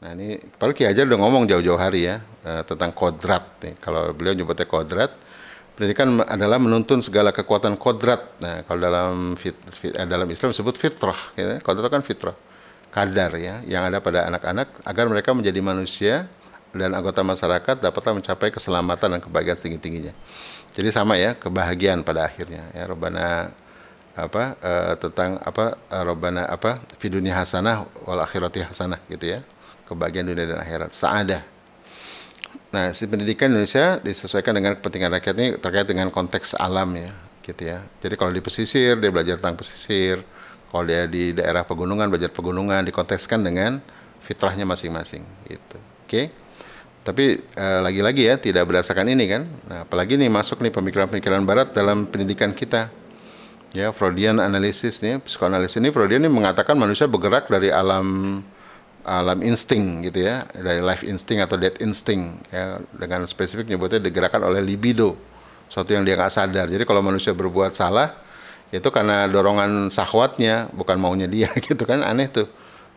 Nah ini, Pak Ki Hajar udah ngomong jauh-jauh hari ya eh, tentang kodrat. Nih. Kalau beliau nyebutnya kodrat, pendidikan adalah menuntun segala kekuatan kodrat. Nah kalau dalam fit, fit, eh, dalam Islam disebut fitrah, gitu. Ya. kodrat kan fitrah, kadar ya, yang ada pada anak-anak agar mereka menjadi manusia dan anggota masyarakat dapatlah mencapai keselamatan dan kebahagiaan setinggi tingginya. Jadi sama ya kebahagiaan pada akhirnya ya Robana apa e, tentang apa eh, Robana apa fidunia hasanah wal akhirati hasanah gitu ya kebahagiaan dunia dan akhirat, saadah. Nah, si pendidikan Indonesia disesuaikan dengan kepentingan rakyat ini terkait dengan konteks alam ya, gitu ya. Jadi kalau di pesisir dia belajar tentang pesisir, kalau dia di daerah pegunungan belajar pegunungan dikontekskan dengan fitrahnya masing-masing gitu. Oke. Okay? Tapi eh, lagi-lagi e, ya tidak berdasarkan ini kan. Nah, apalagi nih masuk nih pemikiran-pemikiran barat dalam pendidikan kita. Ya, Freudian analisis nih, psikoanalisis ini Freudian ini mengatakan manusia bergerak dari alam alam insting gitu ya dari life insting atau death insting ya dengan spesifik nyebutnya digerakkan oleh libido suatu yang dia nggak sadar jadi kalau manusia berbuat salah itu karena dorongan sahwatnya bukan maunya dia gitu kan aneh tuh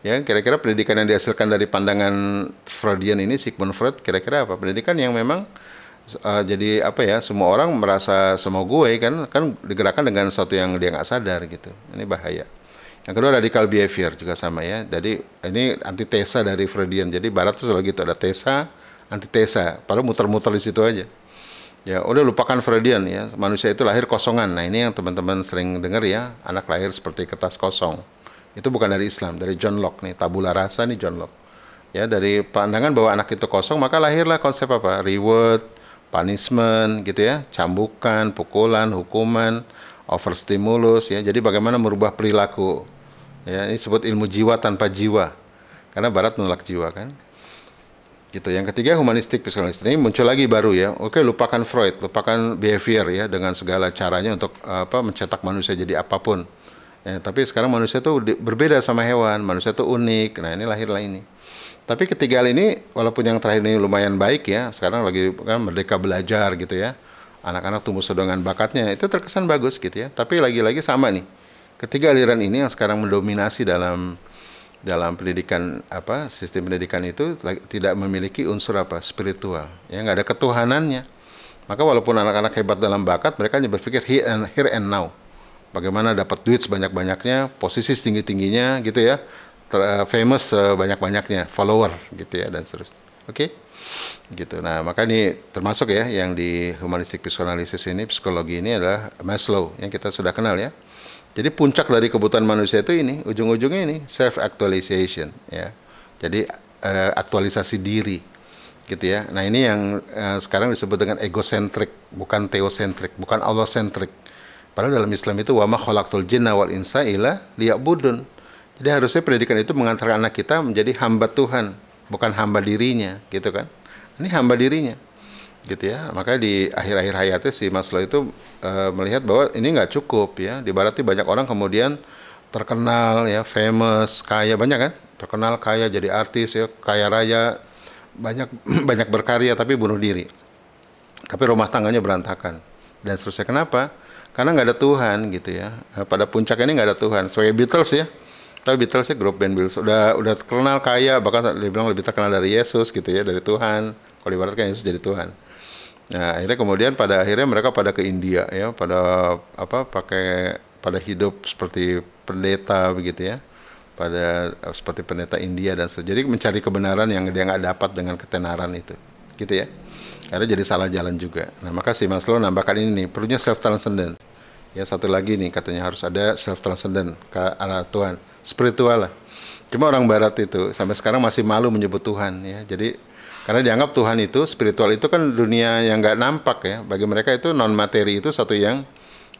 ya kira-kira pendidikan yang dihasilkan dari pandangan Freudian ini Sigmund Freud kira-kira apa pendidikan yang memang uh, jadi apa ya semua orang merasa semua gue kan kan digerakkan dengan suatu yang dia nggak sadar gitu ini bahaya yang kedua radikal behavior juga sama ya. Jadi ini antitesa dari Freudian. Jadi Barat tuh selalu gitu ada tesa, antitesa. Padahal muter-muter di situ aja. Ya udah lupakan Freudian ya. Manusia itu lahir kosongan. Nah ini yang teman-teman sering dengar ya. Anak lahir seperti kertas kosong. Itu bukan dari Islam, dari John Locke nih. Tabula rasa nih John Locke. Ya dari pandangan bahwa anak itu kosong maka lahirlah konsep apa? Reward, punishment gitu ya. Cambukan, pukulan, hukuman, overstimulus ya. Jadi bagaimana merubah perilaku Ya, ini sebut ilmu jiwa tanpa jiwa. Karena barat menolak jiwa kan. Gitu. Yang ketiga humanistik psikologis ini muncul lagi baru ya. Oke, lupakan Freud, lupakan behavior ya dengan segala caranya untuk apa mencetak manusia jadi apapun. Ya, tapi sekarang manusia itu berbeda sama hewan, manusia itu unik. Nah, ini lahirlah ini. Tapi ketiga hal ini, walaupun yang terakhir ini lumayan baik ya, sekarang lagi kan merdeka belajar gitu ya, anak-anak tumbuh sedangkan bakatnya, itu terkesan bagus gitu ya. Tapi lagi-lagi sama nih, Ketiga aliran ini yang sekarang mendominasi dalam dalam pendidikan apa sistem pendidikan itu tidak memiliki unsur apa spiritual ya nggak ada ketuhanannya maka walaupun anak-anak hebat dalam bakat mereka hanya berpikir here and, here and now bagaimana dapat duit sebanyak-banyaknya posisi setinggi-tingginya gitu ya ter, eh, famous eh, banyak banyaknya follower gitu ya dan seterusnya oke okay? gitu nah maka ini termasuk ya yang di humanistik psikoanalisis ini psikologi ini adalah Maslow yang kita sudah kenal ya jadi puncak dari kebutuhan manusia itu ini, ujung-ujungnya ini self actualization ya. Jadi uh, aktualisasi diri gitu ya. Nah, ini yang uh, sekarang disebut dengan egocentric, bukan teocentrik, bukan Allah centric. Padahal dalam Islam itu wama khalaqtul jinna wal insa illa liya'budun. Jadi harusnya pendidikan itu mengantarkan anak kita menjadi hamba Tuhan, bukan hamba dirinya, gitu kan. Ini hamba dirinya gitu ya makanya di akhir-akhir hayatnya si Maslow itu e, melihat bahwa ini nggak cukup ya di barat itu banyak orang kemudian terkenal ya famous kaya banyak kan terkenal kaya jadi artis ya kaya raya banyak banyak berkarya tapi bunuh diri tapi rumah tangganya berantakan dan seterusnya kenapa karena nggak ada Tuhan gitu ya eh, pada puncak ini nggak ada Tuhan sebagai Beatles ya tapi Beatles ya grup band Beatles udah udah terkenal kaya bahkan dia bilang lebih terkenal dari Yesus gitu ya dari Tuhan kalau kan Yesus jadi Tuhan Nah, akhirnya kemudian pada akhirnya mereka pada ke India ya, pada apa pakai pada hidup seperti pendeta begitu ya. Pada eh, seperti pendeta India dan sebagainya. Jadi mencari kebenaran yang dia nggak dapat dengan ketenaran itu. Gitu ya. karena jadi salah jalan juga. Nah, maka si Maslow nambahkan ini nih, perlunya self transcendence. Ya, satu lagi nih katanya harus ada self transcendence ke arah Tuhan, spiritual lah. Cuma orang barat itu sampai sekarang masih malu menyebut Tuhan ya. Jadi karena dianggap Tuhan itu spiritual itu kan dunia yang nggak nampak ya. Bagi mereka itu non materi itu satu yang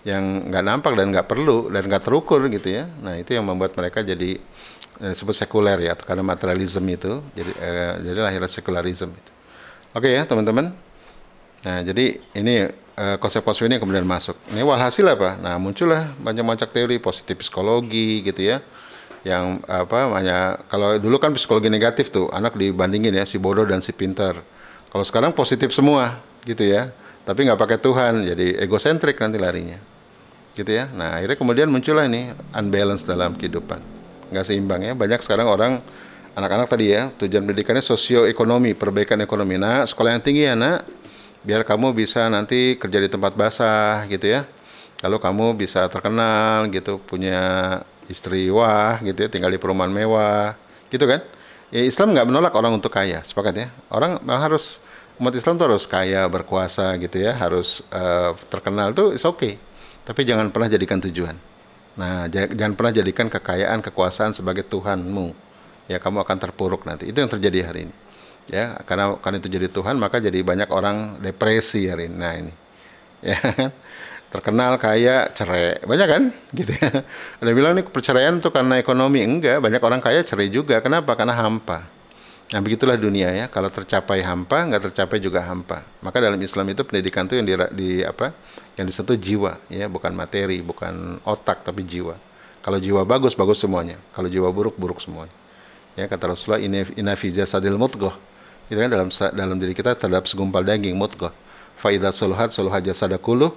yang nggak nampak dan nggak perlu dan nggak terukur gitu ya. Nah itu yang membuat mereka jadi eh, disebut sekuler ya karena materialisme itu jadi eh, jadi lahirnya sekularisme itu. Oke ya teman-teman. Nah jadi ini eh, konsep-konsep ini kemudian masuk. Ini walhasil apa? Nah muncullah banyak-banyak teori positif psikologi gitu ya yang apa namanya kalau dulu kan psikologi negatif tuh anak dibandingin ya si bodoh dan si pintar kalau sekarang positif semua gitu ya tapi nggak pakai Tuhan jadi egosentrik nanti larinya gitu ya nah akhirnya kemudian muncullah ini unbalance dalam kehidupan nggak seimbang ya banyak sekarang orang anak-anak tadi ya tujuan pendidikannya sosioekonomi perbaikan ekonomi nah sekolah yang tinggi ya nak biar kamu bisa nanti kerja di tempat basah gitu ya lalu kamu bisa terkenal gitu punya istri wah gitu ya, tinggal di perumahan mewah, gitu kan? Ya, Islam nggak menolak orang untuk kaya, sepakat ya? Orang harus umat Islam tuh harus kaya, berkuasa gitu ya, harus uh, terkenal tuh is okay. Tapi jangan pernah jadikan tujuan. Nah, jangan pernah jadikan kekayaan, kekuasaan sebagai Tuhanmu. Ya, kamu akan terpuruk nanti. Itu yang terjadi hari ini. Ya, karena karena itu jadi Tuhan, maka jadi banyak orang depresi hari ini. Nah, ini. Ya kan? terkenal kaya cerai banyak kan gitu ya ada bilang nih perceraian itu karena ekonomi enggak banyak orang kaya cerai juga kenapa karena hampa nah begitulah dunia ya kalau tercapai hampa nggak tercapai juga hampa maka dalam Islam itu pendidikan tuh yang di, di apa yang disentuh jiwa ya bukan materi bukan otak tapi jiwa kalau jiwa bagus bagus semuanya kalau jiwa buruk buruk semuanya ya kata Rasulullah inafija sadil mutgoh itu kan dalam dalam diri kita terhadap segumpal daging mutgoh faidah suluhat suluhat jasadakuluh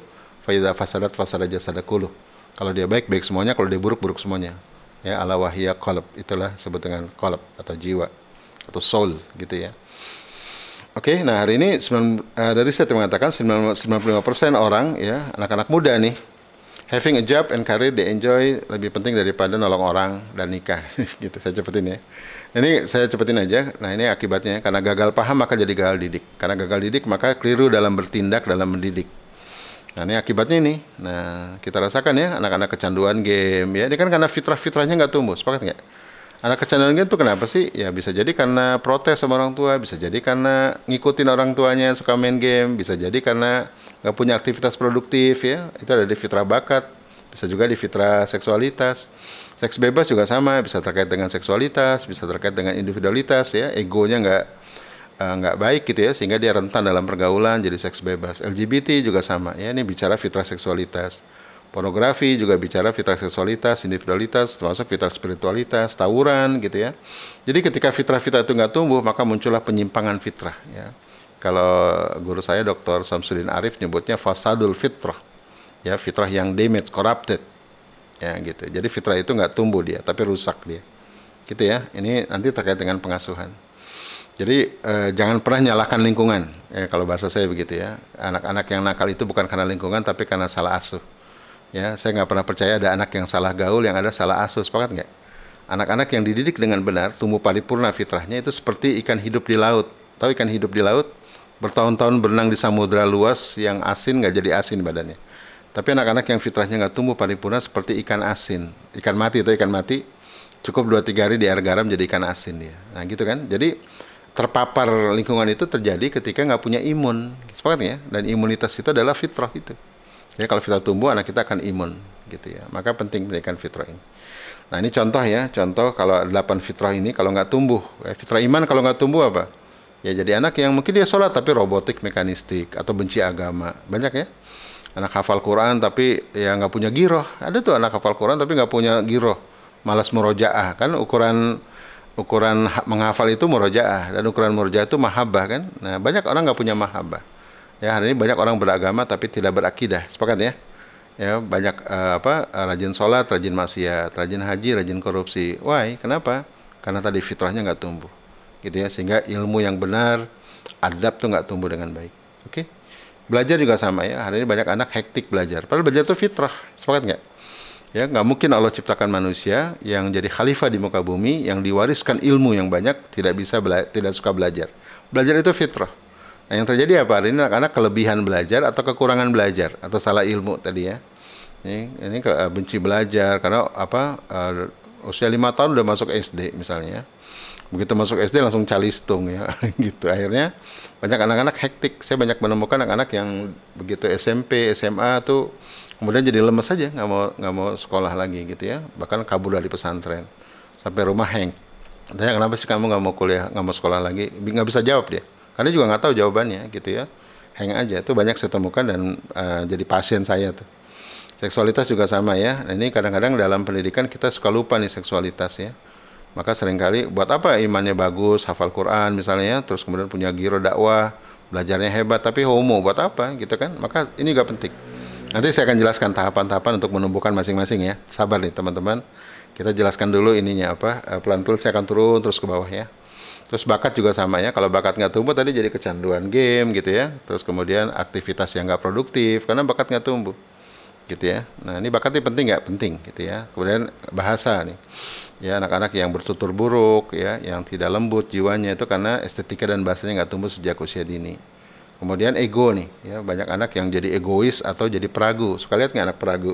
faida fasadat fasada kulu? kalau dia baik baik semuanya kalau dia buruk buruk semuanya ya ala wahya qalb itulah sebut dengan qalb atau jiwa atau soul gitu ya Oke, okay, nah hari ini 9, uh, eh, dari saya mengatakan 95% orang ya anak-anak muda nih having a job and career they enjoy lebih penting daripada nolong orang dan nikah gitu saya cepetin ya ini saya cepetin aja nah ini akibatnya karena gagal paham maka jadi gagal didik karena gagal didik maka keliru dalam bertindak dalam mendidik Nah ini akibatnya ini. Nah kita rasakan ya anak-anak kecanduan game ya. Ini kan karena fitrah-fitrahnya nggak tumbuh. Sepakat nggak? Anak kecanduan game itu kenapa sih? Ya bisa jadi karena protes sama orang tua, bisa jadi karena ngikutin orang tuanya suka main game, bisa jadi karena nggak punya aktivitas produktif ya. Itu ada di fitrah bakat, bisa juga di fitrah seksualitas. Seks bebas juga sama, bisa terkait dengan seksualitas, bisa terkait dengan individualitas ya. Egonya nggak Eh, nggak uh, baik gitu ya sehingga dia rentan dalam pergaulan jadi seks bebas LGBT juga sama ya ini bicara fitrah seksualitas pornografi juga bicara fitrah seksualitas individualitas termasuk fitrah spiritualitas tawuran gitu ya jadi ketika fitrah-fitrah itu nggak tumbuh maka muncullah penyimpangan fitrah ya kalau guru saya Dr. Samsudin Arif nyebutnya fasadul fitrah ya fitrah yang damaged corrupted ya gitu jadi fitrah itu nggak tumbuh dia tapi rusak dia gitu ya ini nanti terkait dengan pengasuhan jadi eh, jangan pernah nyalahkan lingkungan. Ya, kalau bahasa saya begitu ya. Anak-anak yang nakal itu bukan karena lingkungan tapi karena salah asuh. Ya, saya nggak pernah percaya ada anak yang salah gaul yang ada salah asuh. Sepakat nggak? Anak-anak yang dididik dengan benar tumbuh paripurna fitrahnya itu seperti ikan hidup di laut. Tahu ikan hidup di laut? Bertahun-tahun berenang di samudra luas yang asin nggak jadi asin badannya. Tapi anak-anak yang fitrahnya nggak tumbuh paripurna seperti ikan asin, ikan mati itu ikan mati cukup 2-3 hari di air garam jadi ikan asin dia. Nah gitu kan. Jadi terpapar lingkungan itu terjadi ketika nggak punya imun. Sepakat ya? Dan imunitas itu adalah fitrah itu. Jadi ya, kalau fitrah tumbuh anak kita akan imun gitu ya. Maka penting pendidikan fitrah ini. Nah ini contoh ya, contoh kalau delapan fitrah ini kalau nggak tumbuh, eh, fitrah iman kalau nggak tumbuh apa? Ya jadi anak yang mungkin dia sholat tapi robotik, mekanistik atau benci agama banyak ya. Anak hafal Quran tapi ya nggak punya giroh. Ada tuh anak hafal Quran tapi nggak punya giroh, malas merojaah, kan ukuran ukuran menghafal itu murojaah dan ukuran murojaah itu mahabbah kan. Nah, banyak orang nggak punya mahabbah. Ya, hari ini banyak orang beragama tapi tidak berakidah. Sepakat ya? Ya, banyak uh, apa eh, rajin sholat, rajin maksiat, rajin haji, rajin korupsi. Why? Kenapa? Karena tadi fitrahnya nggak tumbuh. Gitu ya, sehingga ilmu yang benar, adab tuh nggak tumbuh dengan baik. Oke? Okay? Belajar juga sama ya. Hari ini banyak anak hektik belajar. Padahal belajar itu fitrah. Sepakat nggak? Ya, nggak mungkin Allah ciptakan manusia yang jadi khalifah di muka bumi, yang diwariskan ilmu yang banyak, tidak bisa bela tidak suka belajar. Belajar itu fitrah. Nah, yang terjadi apa hari ini anak-anak kelebihan belajar atau kekurangan belajar atau salah ilmu tadi ya. Ini, ini eh, benci belajar karena apa uh, usia lima tahun udah masuk SD misalnya. Ya. Begitu masuk SD langsung calistung ya gitu. Akhirnya banyak anak-anak hektik. Saya banyak menemukan anak-anak yang begitu SMP, SMA tuh kemudian jadi lemes saja, nggak mau nggak mau sekolah lagi gitu ya bahkan kabur dari pesantren sampai rumah hang tanya kenapa sih kamu nggak mau kuliah nggak mau sekolah lagi nggak bisa jawab dia karena juga nggak tahu jawabannya gitu ya hang aja itu banyak saya temukan dan uh, jadi pasien saya tuh seksualitas juga sama ya nah, ini kadang-kadang dalam pendidikan kita suka lupa nih seksualitas ya maka seringkali buat apa imannya bagus hafal Quran misalnya ya, terus kemudian punya giro dakwah belajarnya hebat tapi homo buat apa gitu kan maka ini gak penting Nanti saya akan jelaskan tahapan-tahapan untuk menumbuhkan masing-masing ya. Sabar nih teman-teman. Kita jelaskan dulu ininya apa. Eh, pelan-pelan saya akan turun terus ke bawah ya. Terus bakat juga sama ya. Kalau bakat nggak tumbuh tadi jadi kecanduan game gitu ya. Terus kemudian aktivitas yang nggak produktif karena bakat nggak tumbuh gitu ya. Nah ini bakatnya penting nggak penting gitu ya. Kemudian bahasa nih, ya anak-anak yang bertutur buruk ya, yang tidak lembut jiwanya itu karena estetika dan bahasanya nggak tumbuh sejak usia dini. Kemudian ego nih, ya banyak anak yang jadi egois atau jadi peragu. Suka lihat nggak anak peragu,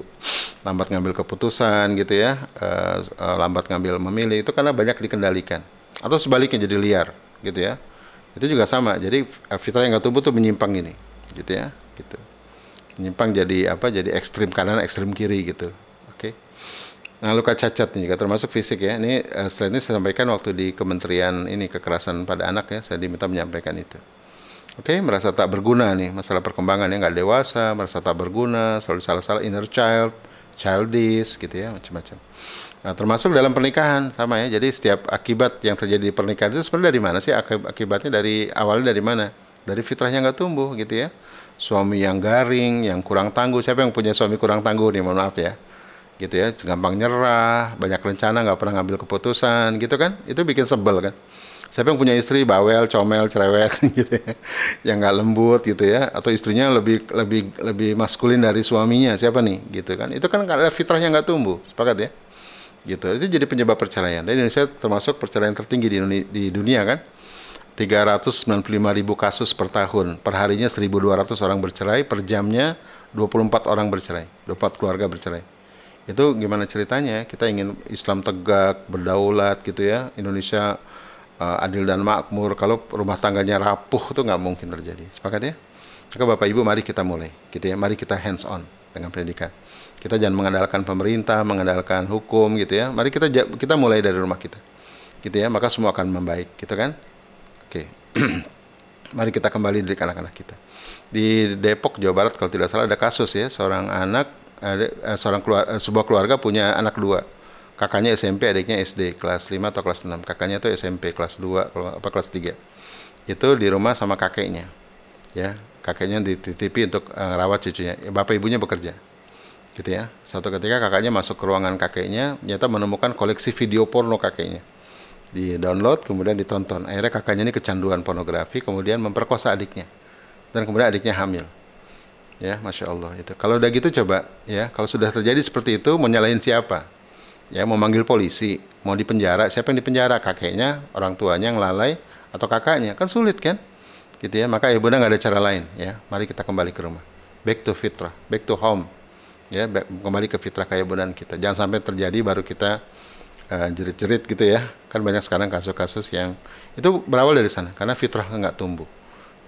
lambat ngambil keputusan gitu ya, e, e, lambat ngambil memilih itu karena banyak dikendalikan. Atau sebaliknya jadi liar gitu ya. Itu juga sama. Jadi fitrah yang nggak tumbuh tuh menyimpang ini, gitu ya, gitu. Menyimpang jadi apa? Jadi ekstrim kanan, ekstrim kiri gitu. Oke. Okay. Nah luka cacat nih juga termasuk fisik ya. Ini eh, selain ini saya sampaikan waktu di Kementerian ini kekerasan pada anak ya. Saya diminta menyampaikan itu. Oke, okay? merasa tak berguna nih, masalah perkembangan yang nggak dewasa, merasa tak berguna, selalu salah-salah inner child, childish gitu ya, macam-macam. Nah, termasuk dalam pernikahan sama ya. Jadi setiap akibat yang terjadi di pernikahan itu sebenarnya dari mana sih? Akibatnya dari awalnya dari mana? Dari fitrahnya nggak tumbuh gitu ya. Suami yang garing, yang kurang tangguh. Siapa yang punya suami kurang tangguh nih? Mohon maaf ya gitu ya gampang nyerah banyak rencana nggak pernah ngambil keputusan gitu kan itu bikin sebel kan siapa yang punya istri bawel, comel, cerewet gitu ya, yang gak lembut gitu ya, atau istrinya lebih lebih lebih maskulin dari suaminya siapa nih gitu kan? Itu kan ada fitrahnya gak tumbuh, sepakat ya? Gitu itu jadi penyebab perceraian. Dan Indonesia termasuk perceraian tertinggi di, dunia, di dunia kan? 395 ribu kasus per tahun, perharinya 1.200 orang bercerai, per jamnya 24 orang bercerai, 24 keluarga bercerai itu gimana ceritanya kita ingin Islam tegak berdaulat gitu ya Indonesia uh, adil dan makmur kalau rumah tangganya rapuh itu nggak mungkin terjadi sepakat ya maka bapak ibu mari kita mulai gitu ya mari kita hands on dengan pendidikan kita jangan mengandalkan pemerintah mengandalkan hukum gitu ya mari kita kita mulai dari rumah kita gitu ya maka semua akan membaik gitu kan oke mari kita kembali dari anak-anak kita di Depok Jawa Barat kalau tidak salah ada kasus ya seorang anak ada, eh, seorang keluar, eh, sebuah keluarga punya anak dua kakaknya SMP adiknya SD kelas 5 atau kelas 6 kakaknya itu SMP kelas 2 kalau apa kelas 3 itu di rumah sama kakeknya ya kakeknya dititipi untuk uh, eh, rawat cucunya bapak ibunya bekerja gitu ya satu ketika kakaknya masuk ke ruangan kakeknya ternyata menemukan koleksi video porno kakeknya di download kemudian ditonton akhirnya kakaknya ini kecanduan pornografi kemudian memperkosa adiknya dan kemudian adiknya hamil ya masya Allah itu kalau udah gitu coba ya kalau sudah terjadi seperti itu mau siapa ya mau manggil polisi, mau dipenjara, siapa yang dipenjara? Kakeknya, orang tuanya yang lalai atau kakaknya? Kan sulit kan? Gitu ya. Maka ya benar nggak ada cara lain ya. Mari kita kembali ke rumah. Back to fitrah, back to home. Ya, back, kembali ke fitrah keabunan kita. Jangan sampai terjadi baru kita jerit eh, jerit-jerit gitu ya. Kan banyak sekarang kasus-kasus yang itu berawal dari sana karena fitrah nggak tumbuh.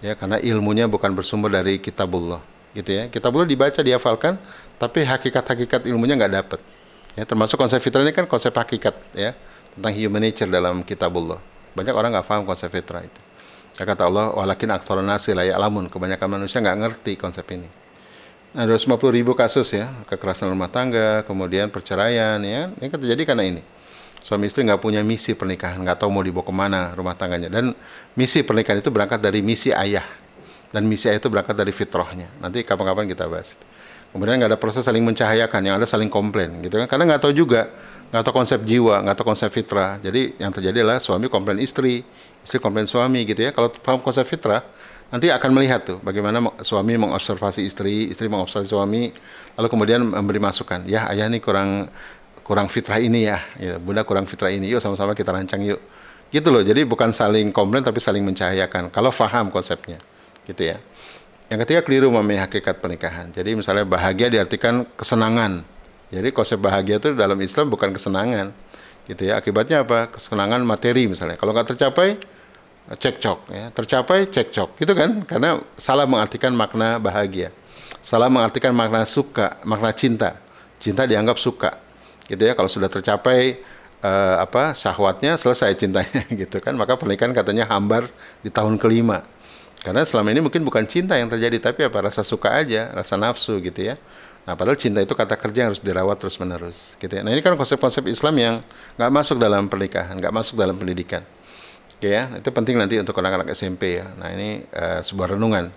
Ya, karena ilmunya bukan bersumber dari kitabullah gitu ya. Kitabullah dibaca, dihafalkan, tapi hakikat-hakikat ilmunya nggak dapat Ya, termasuk konsep fitrah ini kan konsep hakikat ya tentang human nature dalam kitabullah. Banyak orang nggak paham konsep fitrah itu. Ya, kata Allah, walakin aktor nasi layak alamun. Kebanyakan manusia nggak ngerti konsep ini. Nah, 250 ribu kasus ya, kekerasan rumah tangga, kemudian perceraian, ya, ini kan terjadi karena ini. Suami istri nggak punya misi pernikahan, nggak tahu mau dibawa kemana rumah tangganya. Dan misi pernikahan itu berangkat dari misi ayah. Dan misi ayah itu berangkat dari fitrahnya. Nanti kapan-kapan kita bahas itu kemudian nggak ada proses saling mencahayakan yang ada saling komplain gitu kan karena nggak tahu juga nggak tahu konsep jiwa nggak tahu konsep fitrah jadi yang terjadi adalah suami komplain istri istri komplain suami gitu ya kalau paham konsep fitrah nanti akan melihat tuh bagaimana suami mengobservasi istri istri mengobservasi suami lalu kemudian memberi masukan ya ayah nih kurang kurang fitrah ini ya, ya bunda kurang fitrah ini yuk sama-sama kita rancang yuk gitu loh jadi bukan saling komplain tapi saling mencahayakan kalau paham konsepnya gitu ya yang ketiga keliru memahami hakikat pernikahan. Jadi misalnya bahagia diartikan kesenangan. Jadi konsep bahagia itu dalam Islam bukan kesenangan. Gitu ya. Akibatnya apa? Kesenangan materi misalnya. Kalau nggak tercapai cekcok ya. Tercapai cekcok. Gitu kan? Karena salah mengartikan makna bahagia. Salah mengartikan makna suka, makna cinta. Cinta dianggap suka. Gitu ya. Kalau sudah tercapai eh, apa syahwatnya selesai cintanya gitu kan maka pernikahan katanya hambar di tahun kelima karena selama ini mungkin bukan cinta yang terjadi, tapi apa rasa suka aja, rasa nafsu gitu ya. Nah, padahal cinta itu kata kerja yang harus dirawat terus-menerus. Gitu ya. Nah, ini kan konsep-konsep Islam yang nggak masuk dalam pernikahan, nggak masuk dalam pendidikan. Oke gitu ya, itu penting nanti untuk anak-anak SMP ya. Nah, ini uh, sebuah renungan.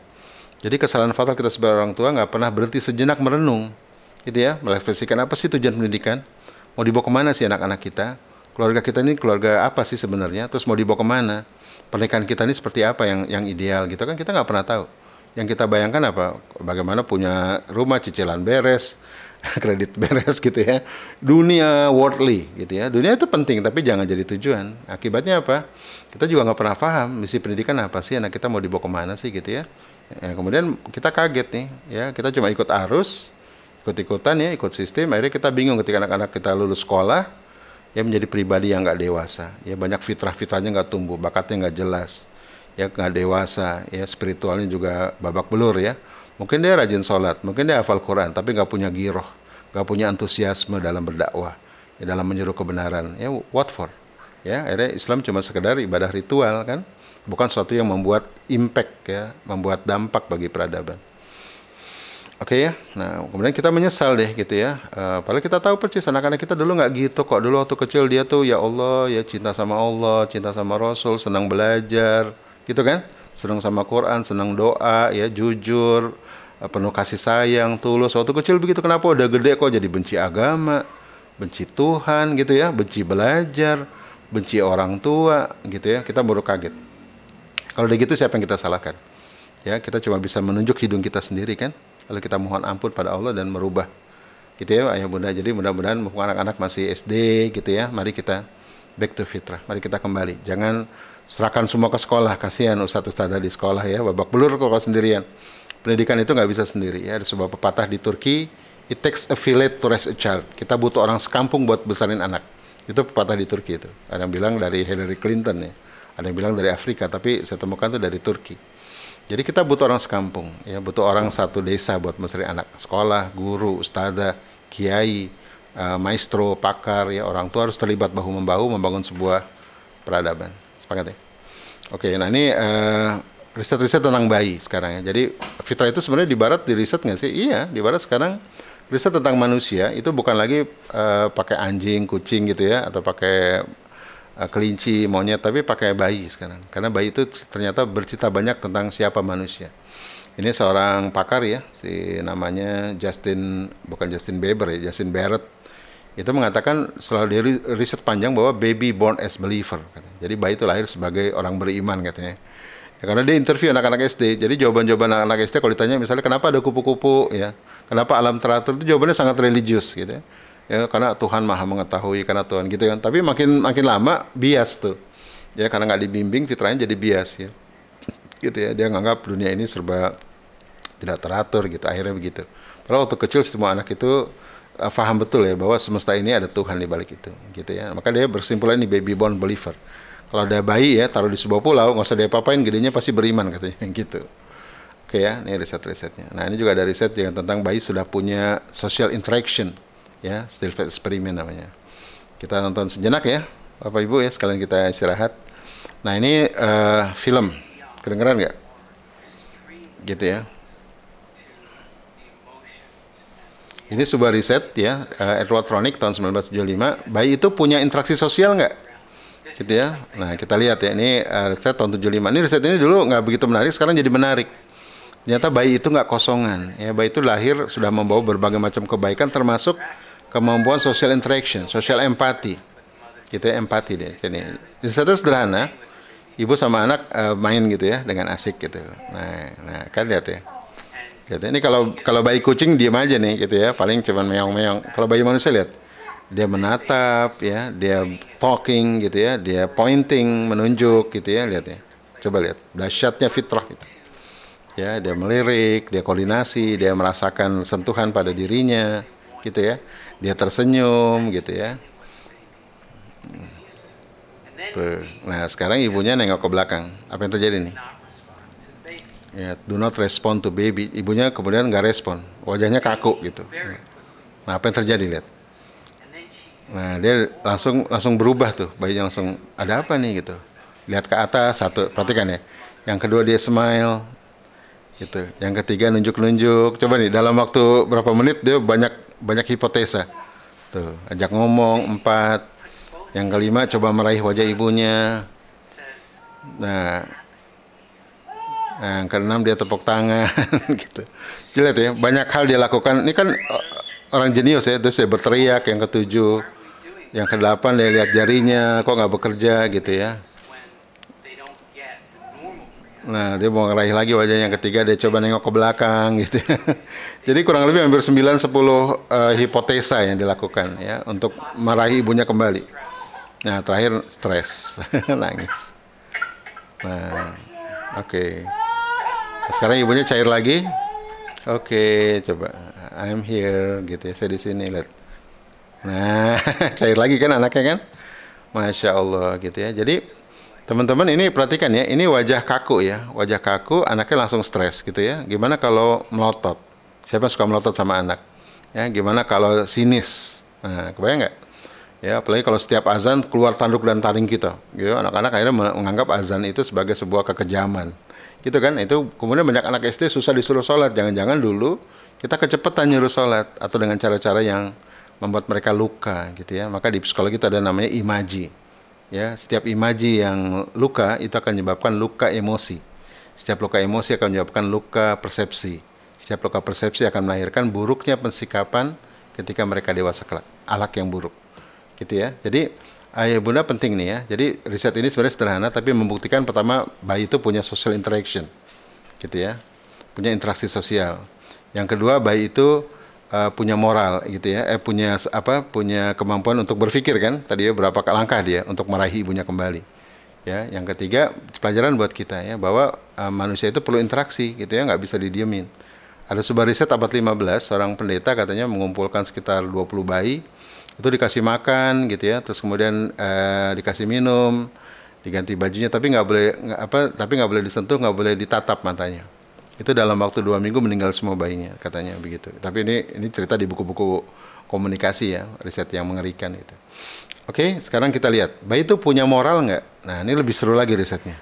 Jadi kesalahan fatal kita sebagai orang tua nggak pernah berhenti sejenak merenung, gitu ya, merefleksikan apa sih tujuan pendidikan, mau dibawa kemana sih anak-anak kita, keluarga kita ini keluarga apa sih sebenarnya, terus mau dibawa kemana, pernikahan kita ini seperti apa yang yang ideal gitu kan kita nggak pernah tahu. Yang kita bayangkan apa? Bagaimana punya rumah cicilan beres, kredit beres gitu ya. Dunia worldly gitu ya. Dunia itu penting tapi jangan jadi tujuan. Akibatnya apa? Kita juga nggak pernah paham misi pendidikan apa sih anak kita mau dibawa kemana sih gitu ya. ya kemudian kita kaget nih ya kita cuma ikut arus ikut-ikutan ya ikut sistem akhirnya kita bingung ketika anak-anak kita lulus sekolah ya menjadi pribadi yang nggak dewasa ya banyak fitrah fitrahnya nggak tumbuh bakatnya nggak jelas ya nggak dewasa ya spiritualnya juga babak belur ya mungkin dia rajin sholat mungkin dia hafal Quran tapi nggak punya giroh nggak punya antusiasme dalam berdakwah ya, dalam menyuruh kebenaran ya what for ya akhirnya Islam cuma sekedar ibadah ritual kan bukan suatu yang membuat impact ya membuat dampak bagi peradaban Oke okay, ya, nah kemudian kita menyesal deh gitu ya. Uh, padahal kita tahu persis anak-anak kita dulu nggak gitu kok. Dulu waktu kecil dia tuh ya Allah ya cinta sama Allah, cinta sama Rasul, senang belajar, gitu kan? Senang sama Quran, senang doa, ya jujur, eh, penuh kasih sayang, tulus. Waktu kecil begitu kenapa udah gede kok jadi benci agama, benci Tuhan gitu ya, benci belajar, benci orang tua gitu ya. Kita baru kaget. Kalau udah gitu siapa yang kita salahkan? Ya kita cuma bisa menunjuk hidung kita sendiri kan? lalu kita mohon ampun pada Allah dan merubah gitu ya ayah bunda jadi mudah-mudahan mumpung anak-anak masih SD gitu ya mari kita back to fitrah mari kita kembali jangan serahkan semua ke sekolah kasihan ustadz ustadz di sekolah ya babak belur kalau sendirian pendidikan itu nggak bisa sendiri ya ada sebuah pepatah di Turki it takes a village to raise a child kita butuh orang sekampung buat besarin anak itu pepatah di Turki itu ada yang bilang dari Hillary Clinton ya ada yang bilang dari Afrika tapi saya temukan itu dari Turki jadi kita butuh orang sekampung, ya butuh orang satu desa buat mesri anak sekolah, guru, ustazah, kiai, uh, maestro, pakar, ya orang tua harus terlibat bahu membahu membangun sebuah peradaban. Sepakat ya? Oke, nah ini uh, riset-riset tentang bayi sekarang ya. Jadi fitrah itu sebenarnya di barat di riset nggak sih? Iya, di barat sekarang riset tentang manusia itu bukan lagi uh, pakai anjing, kucing gitu ya, atau pakai Eh, kelinci, monyet, tapi pakai bayi sekarang. Karena bayi itu ternyata bercerita banyak tentang siapa manusia. Ini seorang pakar ya, si namanya Justin, bukan Justin Bieber ya, Justin Barrett. Itu mengatakan selalu dari riset panjang bahwa baby born as believer. Katanya. Jadi bayi itu lahir sebagai orang beriman katanya. Ya, karena dia interview anak-anak SD. Jadi jawaban-jawaban anak-anak SD kalau ditanya misalnya kenapa ada kupu-kupu ya, kenapa alam teratur itu jawabannya sangat religius gitu ya ya karena Tuhan maha mengetahui karena Tuhan gitu kan tapi makin makin lama bias tuh ya karena nggak dibimbing fitrahnya jadi bias ya gitu ya dia nganggap dunia ini serba tidak teratur gitu akhirnya begitu Kalau waktu kecil semua anak itu uh, eh, faham betul ya bahwa semesta ini ada Tuhan di balik itu gitu ya maka dia bersimpulan ini baby born believer kalau ada bayi ya taruh di sebuah pulau nggak usah dia papain gedenya pasti beriman katanya gitu oke ya ini riset risetnya nah ini juga ada riset yang tentang bayi sudah punya social interaction ya still fat eksperimen namanya kita nonton sejenak ya bapak ibu ya sekalian kita istirahat nah ini uh, film kedengeran nggak gitu ya ini sebuah riset ya uh, Edward Tronick tahun 1975 bayi itu punya interaksi sosial nggak gitu ya. Nah kita lihat ya ini uh, riset tahun 75. Ini riset ini dulu nggak begitu menarik, sekarang jadi menarik. Ternyata bayi itu nggak kosongan. Ya bayi itu lahir sudah membawa berbagai macam kebaikan termasuk kemampuan social interaction, social empati. Gitu ya, empati deh. Jadi, satu sederhana, ibu sama anak uh, main gitu ya dengan asik gitu. Nah, nah kan lihat ya. Gitu. Ini kalau kalau bayi kucing diam aja nih gitu ya, paling cuman meong-meong. Kalau bayi manusia lihat dia menatap ya, dia talking gitu ya, dia pointing, menunjuk gitu ya, lihat ya. Coba lihat, dahsyatnya fitrah gitu. Ya, dia melirik, dia koordinasi, dia merasakan sentuhan pada dirinya gitu ya dia tersenyum gitu ya nah sekarang ibunya nengok ke belakang apa yang terjadi nih ya do not respond to baby ibunya kemudian nggak respon wajahnya kaku gitu nah apa yang terjadi lihat nah dia langsung langsung berubah tuh bayinya langsung ada apa nih gitu lihat ke atas satu perhatikan ya yang kedua dia smile gitu yang ketiga nunjuk-nunjuk coba nih dalam waktu berapa menit dia banyak banyak hipotesa. Tuh, ajak ngomong empat. Yang kelima coba meraih wajah ibunya. Nah, nah yang keenam dia tepuk tangan gitu. Dilihat ya, banyak hal dia lakukan. Ini kan eh, orang jenius ya, terus dia berteriak. Yang ketujuh, yang kedelapan dia lihat jarinya, kok nggak bekerja gitu ya. Nah, dia mau ngeraih lagi wajahnya yang ketiga dia coba nengok ke belakang gitu. Jadi kurang lebih hampir 9 10 uh, hipotesa yang dilakukan ya untuk meraih ibunya kembali. Nah, terakhir stres, nangis. Nah, oke. Okay. Nah, sekarang ibunya cair lagi. Oke, okay, coba I'm here gitu ya. Saya di sini lihat. Nah, cair lagi kan anaknya kan? Masya Allah gitu ya. Jadi Teman-teman ini perhatikan ya, ini wajah kaku ya. Wajah kaku anaknya langsung stres gitu ya. Gimana kalau melotot? Siapa yang suka melotot sama anak? Ya, gimana kalau sinis? Nah, kebayang nggak? Ya, apalagi kalau setiap azan keluar tanduk dan taring kita. Gitu, anak-anak akhirnya menganggap azan itu sebagai sebuah kekejaman. Gitu kan? Itu kemudian banyak anak SD susah disuruh sholat. Jangan-jangan dulu kita kecepatan nyuruh sholat atau dengan cara-cara yang membuat mereka luka gitu ya. Maka di psikologi kita ada namanya imaji Ya, setiap imaji yang luka itu akan menyebabkan luka emosi. Setiap luka emosi akan menyebabkan luka persepsi. Setiap luka persepsi akan melahirkan buruknya pensikapan ketika mereka dewasa kelak, alak yang buruk. Gitu ya. Jadi ayah ya, bunda penting nih ya. Jadi riset ini sebenarnya sederhana tapi membuktikan pertama bayi itu punya social interaction. Gitu ya. Punya interaksi sosial. Yang kedua bayi itu uh, punya moral gitu ya, eh punya apa punya kemampuan untuk berpikir kan tadi ya berapa langkah dia untuk meraih ibunya kembali. Ya, yang ketiga pelajaran buat kita ya bahwa uh, manusia itu perlu interaksi gitu ya, nggak bisa didiemin. Ada sebuah riset abad 15, seorang pendeta katanya mengumpulkan sekitar 20 bayi, itu dikasih makan gitu ya, terus kemudian eh, dikasih minum, diganti bajunya, tapi nggak boleh apa, tapi nggak boleh disentuh, nggak boleh ditatap matanya itu dalam waktu dua minggu meninggal semua bayinya katanya begitu tapi ini ini cerita di buku-buku komunikasi ya riset yang mengerikan itu oke sekarang kita lihat bayi itu punya moral nggak nah ini lebih seru lagi risetnya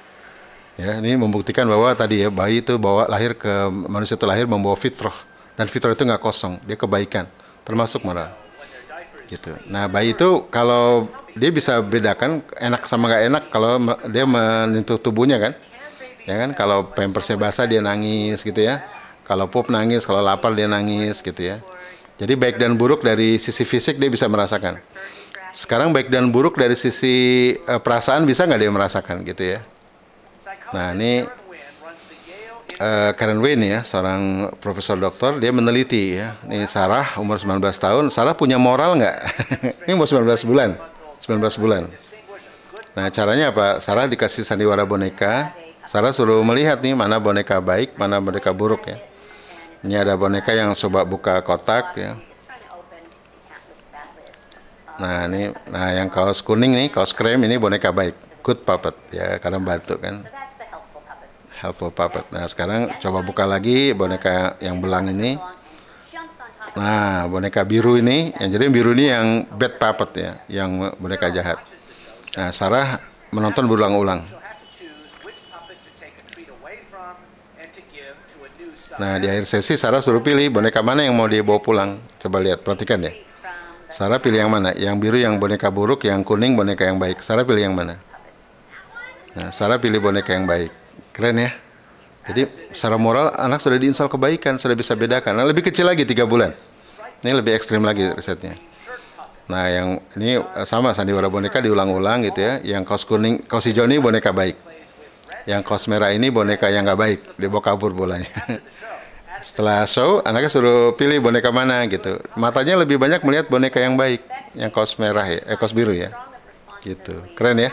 ya ini membuktikan bahwa tadi ya bayi itu bawa lahir ke manusia itu lahir membawa fitrah dan fitrah itu nggak kosong dia kebaikan termasuk moral gitu nah bayi itu kalau dia bisa bedakan enak sama nggak enak kalau dia menyentuh tubuhnya kan ya kan kalau pampersnya basah dia nangis gitu ya kalau pup nangis kalau lapar dia nangis gitu ya jadi baik dan buruk dari sisi fisik dia bisa merasakan sekarang baik dan buruk dari sisi uh, perasaan bisa nggak dia merasakan gitu ya nah ini uh, Karen Wayne ya seorang profesor dokter dia meneliti ya ini Sarah umur 19 tahun Sarah punya moral nggak ini umur 19 bulan 19 bulan nah caranya apa Sarah dikasih sandiwara boneka Sarah suruh melihat nih mana boneka baik, mana boneka buruk ya. Ini ada boneka yang coba buka kotak ya. Nah ini, nah yang kaos kuning nih, kaos krem ini boneka baik, good puppet ya, karena batu kan. Helpful puppet. Nah sekarang coba buka lagi boneka yang belang ini. Nah boneka biru ini, yang jadi biru ini yang bad puppet ya, yang boneka jahat. Nah Sarah menonton berulang-ulang Nah, di akhir sesi Sarah suruh pilih boneka mana yang mau dia bawa pulang. Coba lihat, perhatikan ya. Sarah pilih yang mana? Yang biru yang boneka buruk, yang kuning boneka yang baik. Sarah pilih yang mana? Nah, Sarah pilih boneka yang baik. Keren ya. Jadi secara moral anak sudah diinstal kebaikan, sudah bisa bedakan. Nah, lebih kecil lagi tiga bulan. Ini lebih ekstrim lagi risetnya. Nah, yang ini sama sandiwara boneka diulang-ulang gitu ya. Yang kaos kuning, kaos hijau ini boneka baik. Yang kos merah ini boneka yang nggak baik, dia bawa kabur bolanya. Setelah show, anaknya suruh pilih boneka mana gitu. Matanya lebih banyak melihat boneka yang baik, yang kos merah ya, eh, kos biru ya. Gitu, keren ya.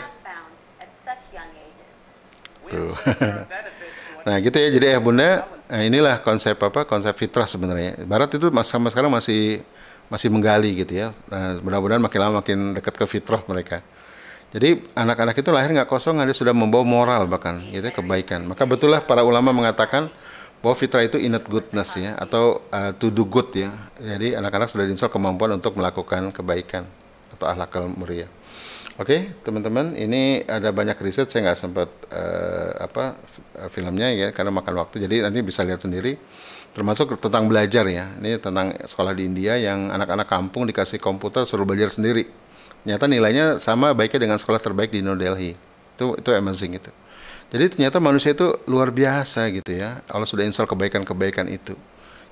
Tuh. nah gitu ya, jadi ya bunda, nah, inilah konsep apa? Konsep fitrah sebenarnya. Barat itu sama sekarang masih masih menggali gitu ya. Nah, mudah-mudahan makin lama makin dekat ke fitrah mereka. Jadi anak-anak itu lahir nggak kosong, dia sudah membawa moral bahkan, iya, gitu iya, kebaikan. Iya. Maka betullah para ulama mengatakan bahwa fitrah itu innate goodness ya, atau uh, to do good ya. Jadi anak-anak sudah diinstal kemampuan untuk melakukan kebaikan atau ahlakal muria. Oke, okay, teman-teman, ini ada banyak riset saya nggak sempat uh, apa eh, filmnya ya karena makan waktu. Jadi nanti bisa lihat sendiri. Termasuk tentang belajar ya. Ini tentang sekolah di India yang anak-anak kampung dikasih komputer suruh belajar sendiri ternyata nilainya sama baiknya dengan sekolah terbaik di New Delhi itu itu amazing itu jadi ternyata manusia itu luar biasa gitu ya Allah sudah install kebaikan-kebaikan itu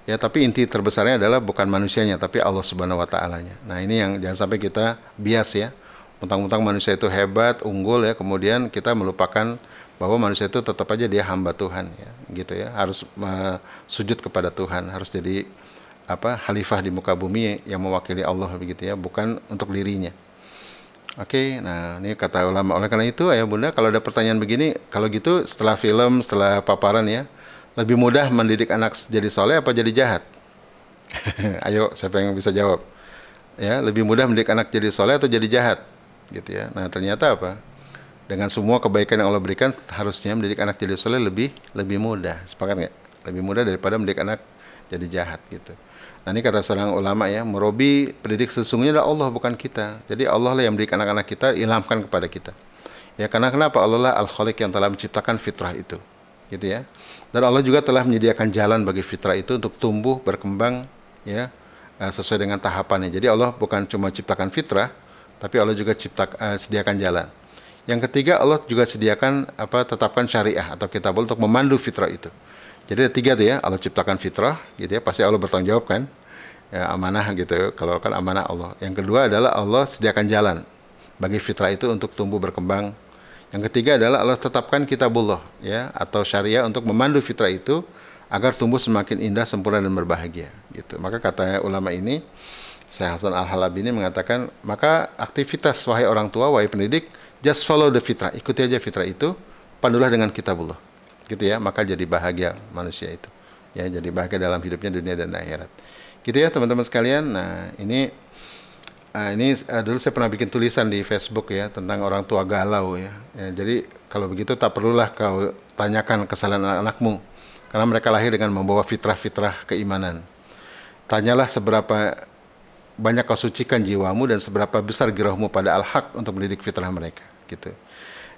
ya tapi inti terbesarnya adalah bukan manusianya tapi Allah Subhanahu wa taalanya nah ini yang jangan sampai kita bias ya mentang-mentang manusia itu hebat unggul ya kemudian kita melupakan bahwa manusia itu tetap aja dia hamba Tuhan ya gitu ya harus uh, sujud kepada Tuhan harus jadi apa khalifah di muka bumi yang mewakili Allah begitu ya bukan untuk dirinya Oke, okay, nah ini kata ulama. Oleh karena itu, ayah bunda, kalau ada pertanyaan begini, kalau gitu setelah film, setelah paparan ya, lebih mudah mendidik anak jadi soleh apa jadi jahat? Ayo, siapa yang bisa jawab? Ya, lebih mudah mendidik anak jadi soleh atau jadi jahat? Gitu ya. Nah, ternyata apa? Dengan semua kebaikan yang Allah berikan, harusnya mendidik anak jadi soleh lebih lebih mudah. Sepakat nggak? Lebih mudah daripada mendidik anak jadi jahat gitu. Nah ini kata seorang ulama ya, merobi pendidik sesungguhnya adalah Allah bukan kita. Jadi Allah lah yang mendidik anak-anak kita, ilhamkan kepada kita. Ya karena kenapa Allah lah al-Khaliq yang telah menciptakan fitrah itu. Gitu ya. Dan Allah juga telah menyediakan jalan bagi fitrah itu untuk tumbuh, berkembang ya eh, sesuai dengan tahapannya. Jadi Allah bukan cuma ciptakan fitrah, tapi Allah juga cipta uh, eh, sediakan jalan. Yang ketiga Allah juga sediakan apa tetapkan syariah atau kitab untuk memandu fitrah itu. Jadi ada tiga tuh ya, Allah ciptakan fitrah gitu ya, pasti Allah bertanggung jawab kan. Ya, amanah gitu, kalau kan amanah Allah. Yang kedua adalah Allah sediakan jalan bagi fitrah itu untuk tumbuh berkembang. Yang ketiga adalah Allah tetapkan kitabullah ya atau syariah untuk memandu fitrah itu agar tumbuh semakin indah, sempurna dan berbahagia gitu. Maka katanya ulama ini Syekh Hasan Al-Halabi ini mengatakan, maka aktivitas wahai orang tua, wahai pendidik, just follow the fitrah, ikuti aja fitrah itu, pandulah dengan kitabullah gitu ya maka jadi bahagia manusia itu ya jadi bahagia dalam hidupnya dunia dan akhirat gitu ya teman-teman sekalian nah ini uh, ini uh, dulu saya pernah bikin tulisan di Facebook ya tentang orang tua galau ya, ya jadi kalau begitu tak perlulah kau tanyakan kesalahan anak-anakmu karena mereka lahir dengan membawa fitrah-fitrah keimanan tanyalah seberapa banyak kau sucikan jiwamu dan seberapa besar girahmu pada al-haq untuk mendidik fitrah mereka gitu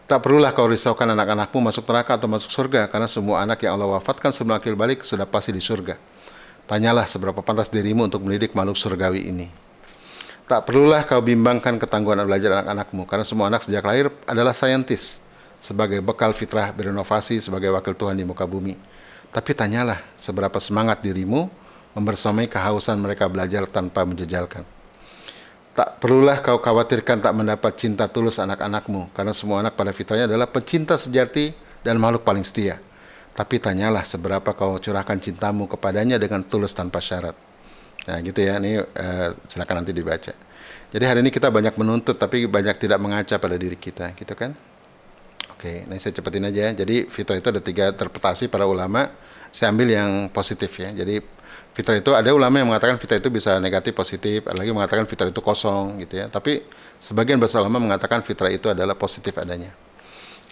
Tak perlulah kau risaukan anak-anakmu masuk neraka atau masuk surga, karena semua anak yang Allah wafatkan sebelum akhir balik sudah pasti di surga. Tanyalah seberapa pantas dirimu untuk mendidik makhluk surgawi ini. Tak perlulah kau bimbangkan ketangguhan belajar anak-anakmu, karena semua anak sejak lahir adalah saintis, sebagai bekal fitrah berinovasi sebagai wakil Tuhan di muka bumi. Tapi tanyalah seberapa semangat dirimu membersamai kehausan mereka belajar tanpa menjejalkan tak perlulah kau khawatirkan tak mendapat cinta tulus anak-anakmu, karena semua anak pada fitrahnya adalah pecinta sejati dan makhluk paling setia. Tapi tanyalah seberapa kau curahkan cintamu kepadanya dengan tulus tanpa syarat. Nah gitu ya, ini uh, silakan nanti dibaca. Jadi hari ini kita banyak menuntut, tapi banyak tidak mengaca pada diri kita, gitu kan? Oke, ini saya cepetin aja. Ya. Jadi fitrah itu ada tiga interpretasi para ulama. Saya ambil yang positif ya. Jadi fitrah itu ada ulama yang mengatakan fitrah itu bisa negatif positif, ada lagi mengatakan fitrah itu kosong gitu ya. Tapi sebagian besar ulama mengatakan fitrah itu adalah positif adanya.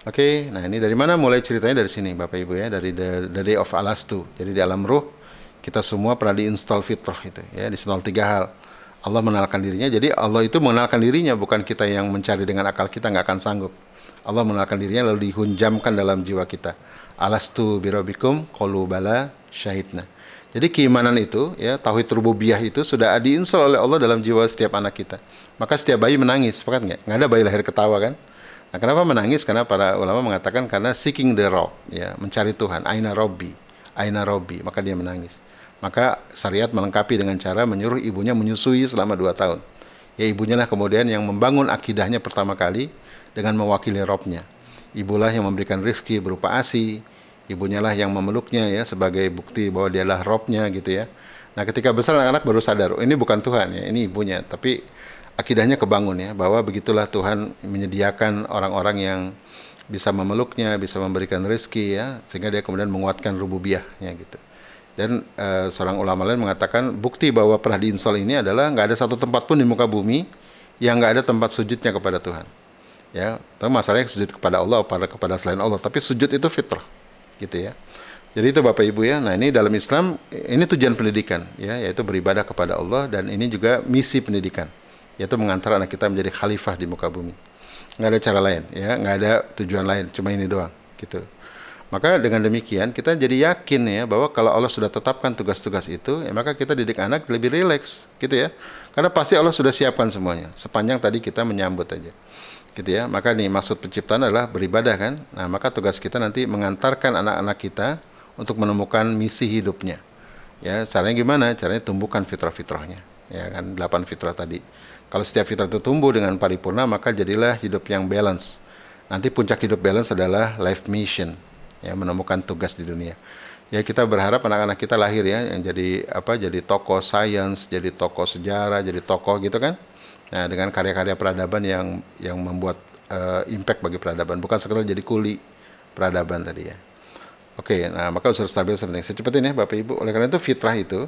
Oke, okay, nah ini dari mana mulai ceritanya dari sini Bapak Ibu ya, dari the, the Day of Alastu. Jadi di alam ruh kita semua pernah diinstal fitrah itu ya, diinstal tiga hal. Allah mengenalkan dirinya, jadi Allah itu mengenalkan dirinya bukan kita yang mencari dengan akal kita nggak akan sanggup. Allah mengenalkan dirinya lalu dihunjamkan dalam jiwa kita. Alastu birobikum kolubala syahidna. Jadi keimanan itu, ya tauhid rububiyah itu sudah diinsel oleh Allah dalam jiwa setiap anak kita. Maka setiap bayi menangis, sepakat nggak? Nggak ada bayi lahir ketawa kan? Nah, kenapa menangis? Karena para ulama mengatakan karena seeking the Rob, ya mencari Tuhan. Aina Robi, Aina Robi, maka dia menangis. Maka syariat melengkapi dengan cara menyuruh ibunya menyusui selama dua tahun. Ya ibunya lah kemudian yang membangun akidahnya pertama kali dengan mewakili Robnya. Ibulah yang memberikan rizki berupa asi, ibunya lah yang memeluknya ya sebagai bukti bahwa dia dialah robnya gitu ya. Nah ketika besar anak-anak baru sadar oh, ini bukan Tuhan ya ini ibunya tapi akidahnya kebangun ya bahwa begitulah Tuhan menyediakan orang-orang yang bisa memeluknya, bisa memberikan rezeki ya sehingga dia kemudian menguatkan rububiahnya gitu. Dan e, seorang ulama lain mengatakan bukti bahwa pernah diinsol ini adalah nggak ada satu tempat pun di muka bumi yang nggak ada tempat sujudnya kepada Tuhan. Ya, tapi masalahnya sujud kepada Allah, kepada kepada selain Allah. Tapi sujud itu fitrah gitu ya. Jadi itu Bapak Ibu ya. Nah, ini dalam Islam ini tujuan pendidikan ya, yaitu beribadah kepada Allah dan ini juga misi pendidikan yaitu mengantar anak kita menjadi khalifah di muka bumi. Nggak ada cara lain ya, nggak ada tujuan lain, cuma ini doang gitu. Maka dengan demikian kita jadi yakin ya bahwa kalau Allah sudah tetapkan tugas-tugas itu, ya maka kita didik anak lebih rileks gitu ya. Karena pasti Allah sudah siapkan semuanya sepanjang tadi kita menyambut aja gitu ya maka nih maksud penciptaan adalah beribadah kan nah maka tugas kita nanti mengantarkan anak-anak kita untuk menemukan misi hidupnya ya caranya gimana caranya tumbuhkan fitrah-fitrahnya ya kan delapan fitrah tadi kalau setiap fitrah itu tumbuh dengan paripurna maka jadilah hidup yang balance nanti puncak hidup balance adalah life mission ya menemukan tugas di dunia ya kita berharap anak-anak kita lahir ya yang jadi apa jadi tokoh science, jadi tokoh sejarah jadi tokoh gitu kan Nah, dengan karya-karya peradaban yang yang membuat uh, impact bagi peradaban, bukan sekedar jadi kuli peradaban tadi ya. Oke, nah maka unsur stabil penting. Saya cepetin ya Bapak Ibu. Oleh karena itu fitrah itu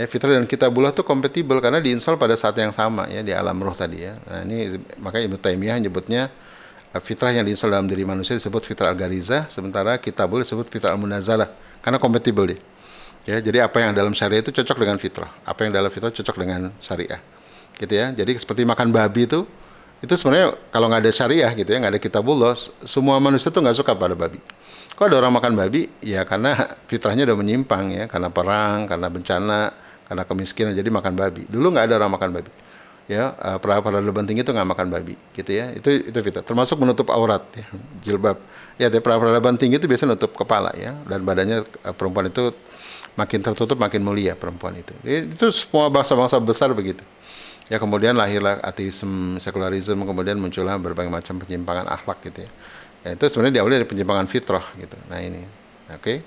ya fitrah dan kitabullah itu kompatibel karena diinsol pada saat yang sama ya di alam roh tadi ya. Nah, ini maka Ibnu Taimiyah menyebutnya eh, fitrah yang diinsol dalam diri manusia disebut fitrah al gariza sementara kitabullah disebut fitrah al-munazalah karena kompatibel ya. Ya, jadi apa yang dalam syariah itu cocok dengan fitrah, apa yang dalam fitrah cocok dengan syariah gitu ya. Jadi seperti makan babi itu, itu sebenarnya kalau nggak ada syariah gitu ya, nggak ada kitabullah, semua manusia tuh nggak suka pada babi. Kok ada orang makan babi? Ya karena fitrahnya udah menyimpang ya, karena perang, karena bencana, karena kemiskinan, jadi makan babi. Dulu nggak ada orang makan babi. Ya, eh, para para leban tinggi itu nggak makan babi, gitu ya. Itu itu fitrah. Termasuk menutup aurat, ya, jilbab. Ya, para para leban tinggi itu biasanya nutup kepala ya, dan badannya eh, perempuan itu makin tertutup makin mulia perempuan itu. Itu semua bangsa-bangsa besar begitu ya kemudian lahirlah ateisme sekularisme kemudian muncullah berbagai macam penyimpangan akhlak gitu ya, ya itu sebenarnya diawali dari penyimpangan fitrah gitu nah ini oke okay?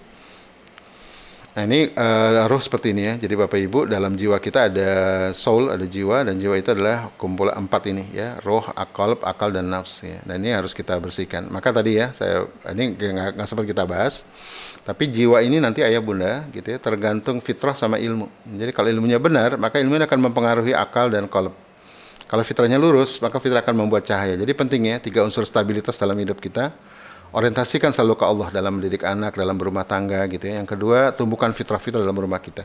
nah ini uh, roh seperti ini ya jadi bapak ibu dalam jiwa kita ada soul ada jiwa dan jiwa itu adalah kumpulan empat ini ya roh akal akal dan nafsu ya dan ini harus kita bersihkan maka tadi ya saya ini nggak sempat kita bahas tapi jiwa ini nanti ayah bunda gitu ya tergantung fitrah sama ilmu. Jadi kalau ilmunya benar, maka ilmu ini akan mempengaruhi akal dan kolab. Kalau fitrahnya lurus, maka fitrah akan membuat cahaya. Jadi pentingnya tiga unsur stabilitas dalam hidup kita. Orientasikan selalu ke Allah dalam mendidik anak, dalam berumah tangga gitu ya. Yang kedua, tumbuhkan fitrah-fitrah dalam rumah kita.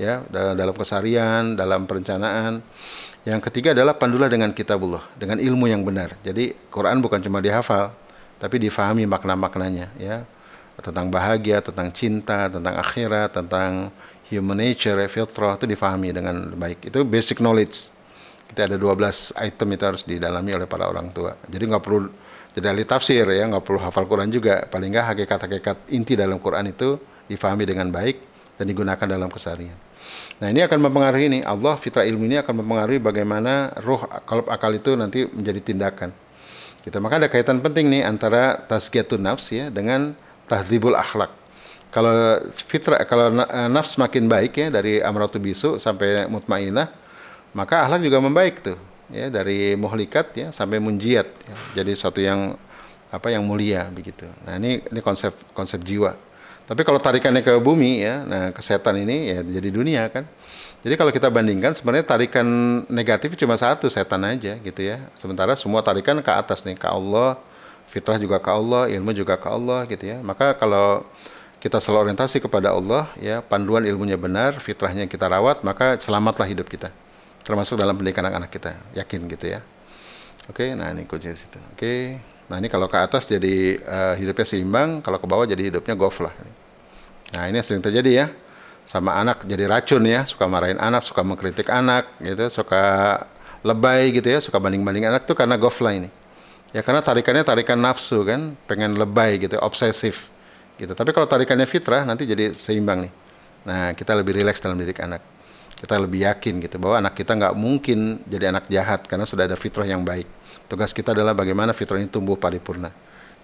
Ya, dalam kesarian, dalam perencanaan. Yang ketiga adalah pandulah dengan kitabullah, dengan ilmu yang benar. Jadi Quran bukan cuma dihafal, tapi difahami makna-maknanya ya tentang bahagia, tentang cinta, tentang akhirat, tentang human nature, ya, fitrah itu difahami dengan baik. Itu basic knowledge. Kita ada 12 item itu harus didalami oleh para orang tua. Jadi nggak perlu jadi ahli tafsir ya, nggak perlu hafal Quran juga. Paling nggak hakikat-hakikat inti dalam Quran itu difahami dengan baik dan digunakan dalam keseharian. Nah ini akan mempengaruhi ini Allah fitrah ilmu ini akan mempengaruhi bagaimana ruh kalau akal itu nanti menjadi tindakan. Kita gitu. maka ada kaitan penting nih antara tasgiatun nafs ya dengan tahdibul akhlak kalau fitrah kalau eh, nafs makin baik ya dari amratu bisu sampai mutmainah maka akhlak juga membaik tuh ya dari muhlikat ya sampai munjiat ya. jadi satu yang apa yang mulia begitu nah ini ini konsep konsep jiwa tapi kalau tarikannya ke bumi ya nah ke ini ya jadi dunia kan jadi kalau kita bandingkan sebenarnya tarikan negatif cuma satu setan aja gitu ya sementara semua tarikan ke atas nih ke Allah fitrah juga ke Allah, ilmu juga ke Allah gitu ya. Maka kalau kita selalu orientasi kepada Allah, ya panduan ilmunya benar, fitrahnya kita rawat, maka selamatlah hidup kita. Termasuk dalam pendidikan anak-anak kita, yakin gitu ya. Oke, nah ini kunci situ. Oke. Nah, ini kalau ke atas jadi uh, hidupnya seimbang, kalau ke bawah jadi hidupnya golf lah. Nah, ini sering terjadi ya. Sama anak jadi racun ya, suka marahin anak, suka mengkritik anak gitu, suka lebay gitu ya, suka banding-banding anak tuh karena golf lah ini. Ya karena tarikannya tarikan nafsu kan, pengen lebay gitu, obsesif gitu. Tapi kalau tarikannya fitrah nanti jadi seimbang nih. Nah kita lebih rileks dalam didik anak. Kita lebih yakin gitu bahwa anak kita nggak mungkin jadi anak jahat karena sudah ada fitrah yang baik. Tugas kita adalah bagaimana fitrah ini tumbuh paripurna.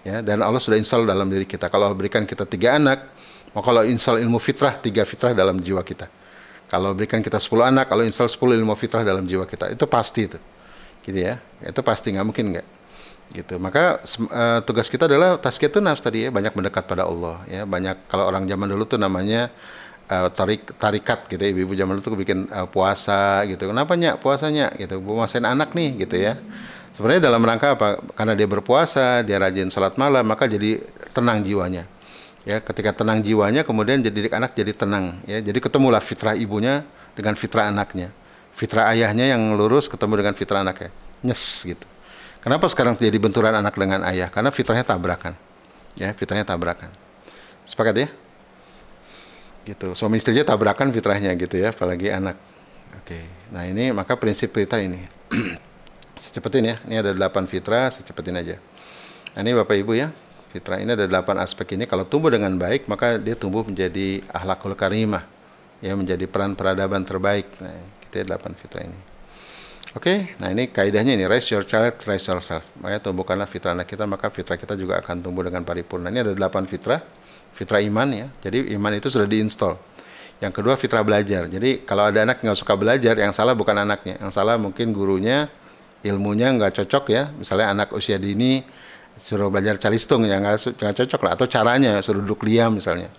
Ya, dan Allah sudah install dalam diri kita. Kalau berikan kita tiga anak, maka kalau install ilmu fitrah, tiga fitrah dalam jiwa kita. Kalau berikan kita sepuluh anak, kalau install sepuluh ilmu fitrah dalam jiwa kita. Itu pasti itu. Gitu ya. Itu pasti, nggak mungkin nggak gitu maka uh, tugas kita adalah tasket itu nafs tadi ya banyak mendekat pada Allah ya banyak kalau orang zaman dulu tuh namanya uh, tarik tarikat gitu ya. ibu-ibu zaman dulu tuh bikin uh, puasa gitu kenapa nyak puasanya gitu puasain anak nih gitu ya sebenarnya dalam rangka apa karena dia berpuasa dia rajin sholat malam maka jadi tenang jiwanya ya ketika tenang jiwanya kemudian jadi anak jadi tenang ya jadi ketemulah fitrah ibunya dengan fitrah anaknya fitrah ayahnya yang lurus ketemu dengan fitrah anaknya nyes gitu Kenapa sekarang jadi benturan anak dengan ayah? Karena fitrahnya tabrakan. Ya, fitrahnya tabrakan. Sepakat ya? Gitu. Suami istrinya tabrakan fitrahnya gitu ya, apalagi anak. Oke. Nah, ini maka prinsip fitrah ini. secepatin ya. Ini ada 8 fitrah, secepetin aja. Nah, ini Bapak Ibu ya. Fitrah ini ada 8 aspek ini kalau tumbuh dengan baik, maka dia tumbuh menjadi ahlakul karimah. Ya, menjadi peran peradaban terbaik. Nah, kita gitu ya, 8 fitrah ini. Oke, okay? nah ini kaidahnya ini raise your child, raise yourself. Makanya tumbuhkanlah fitrah anak kita, maka fitrah kita juga akan tumbuh dengan paripurna. Ini ada delapan fitrah, fitrah iman ya. Jadi iman itu sudah diinstal. Yang kedua fitrah belajar. Jadi kalau ada anak nggak suka belajar, yang salah bukan anaknya, yang salah mungkin gurunya, ilmunya nggak cocok ya. Misalnya anak usia dini suruh belajar calistung ya nggak cocok lah, atau caranya suruh duduk diam misalnya.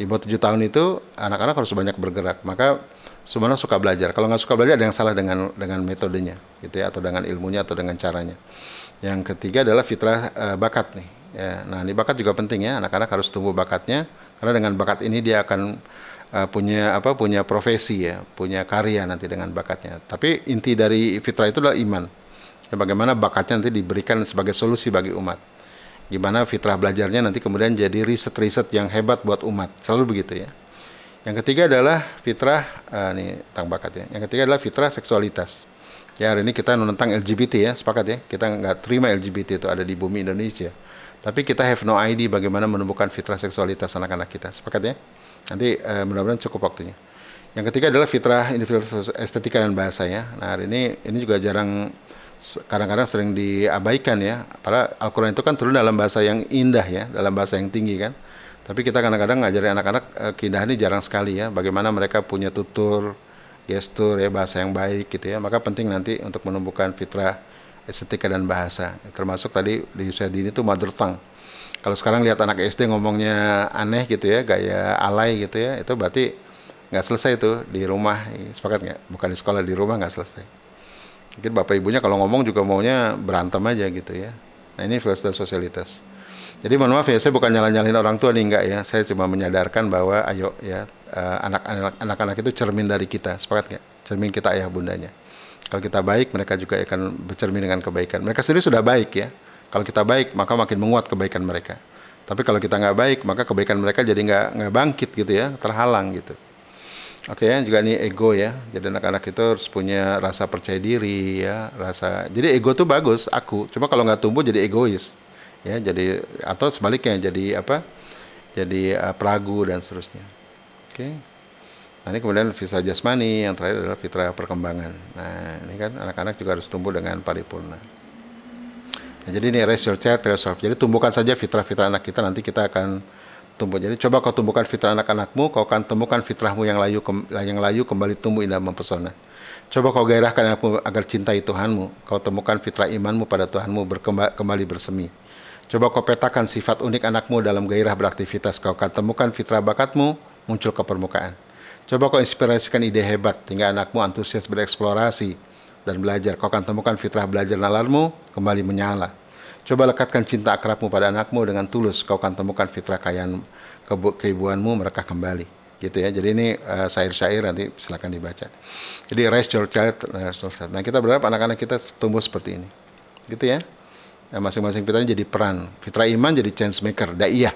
Di bawah tujuh tahun itu anak-anak harus banyak bergerak. Maka sebenarnya suka belajar. Kalau nggak suka belajar ada yang salah dengan dengan metodenya, gitu ya, atau dengan ilmunya atau dengan caranya. Yang ketiga adalah fitrah e, bakat nih. Ya, nah ini bakat juga penting ya, anak-anak harus tumbuh bakatnya karena dengan bakat ini dia akan e, punya apa? Punya profesi ya, punya karya nanti dengan bakatnya. Tapi inti dari fitrah itu adalah iman. Ya, bagaimana bakatnya nanti diberikan sebagai solusi bagi umat. Gimana fitrah belajarnya nanti kemudian jadi riset-riset yang hebat buat umat. Selalu begitu ya. Yang ketiga adalah fitrah uh, nih tentang bakat ya. Yang ketiga adalah fitrah seksualitas. Ya hari ini kita menentang LGBT ya, sepakat ya. Kita nggak terima LGBT itu ada di bumi Indonesia. Tapi kita have no idea bagaimana menemukan fitrah seksualitas anak-anak kita. Sepakat ya? Nanti uh, mudah-mudahan cukup waktunya. Yang ketiga adalah fitrah individualitas estetika dan bahasa ya. Nah hari ini ini juga jarang kadang-kadang sering diabaikan ya. Padahal Al-Quran itu kan turun dalam bahasa yang indah ya, dalam bahasa yang tinggi kan tapi kita kadang-kadang ngajarin anak-anak uh, keindahan ini jarang sekali ya. Bagaimana mereka punya tutur, gestur ya bahasa yang baik gitu ya. Maka penting nanti untuk menumbuhkan fitrah estetika dan bahasa. Termasuk tadi di usia dini itu mother tongue. Kalau sekarang lihat anak SD ngomongnya aneh gitu ya, gaya alay gitu ya, itu berarti nggak selesai itu di rumah. Sepakat nggak? Bukan di sekolah, di rumah nggak selesai. Mungkin bapak ibunya kalau ngomong juga maunya berantem aja gitu ya. Nah ini filosofi sosialitas. Jadi mohon maaf ya, saya bukan nyalah nyalain orang tua nih enggak ya. Saya cuma menyadarkan bahwa ayo ya eh, anak-anak anak itu cermin dari kita, sepakat nggak? Cermin kita ayah bundanya. Kalau kita baik, mereka juga akan bercermin dengan kebaikan. Mereka sendiri sudah baik ya. Kalau kita baik, maka makin menguat kebaikan mereka. Tapi kalau kita nggak baik, maka kebaikan mereka jadi nggak nggak bangkit gitu ya, terhalang gitu. Oke okay, ya, juga ini ego ya. Jadi anak-anak itu harus punya rasa percaya diri ya, rasa. Jadi ego tuh bagus, aku. Cuma kalau nggak tumbuh jadi egois ya jadi atau sebaliknya jadi apa jadi uh, peragu dan seterusnya oke okay. nah ini kemudian visa jasmani yang terakhir adalah fitrah perkembangan nah ini kan anak-anak juga harus tumbuh dengan paripurna nah, jadi ini research resolve. jadi tumbuhkan saja fitrah-fitrah anak kita nanti kita akan tumbuh jadi coba kau tumbuhkan fitrah anak-anakmu kau akan temukan fitrahmu yang layu yang layu kembali tumbuh indah mempesona Coba kau gairahkan aku agar cintai Tuhanmu. Kau temukan fitrah imanmu pada Tuhanmu berkembali bersemi. Coba kau petakan sifat unik anakmu dalam gairah beraktivitas. Kau akan temukan fitrah bakatmu muncul ke permukaan. Coba kau inspirasikan ide hebat hingga anakmu antusias bereksplorasi dan belajar. Kau akan temukan fitrah belajar nalarmu kembali menyala. Coba lekatkan cinta akrabmu pada anakmu dengan tulus. Kau akan temukan fitrah kayaan keibuanmu mereka kembali. Gitu ya. Jadi ini eh, syair syair uh, nanti silakan dibaca. Jadi raise your child. Eh, nah kita berharap anak-anak kita tumbuh seperti ini. Gitu ya ya, masing-masing fitrahnya jadi peran fitrah iman jadi change maker daiyah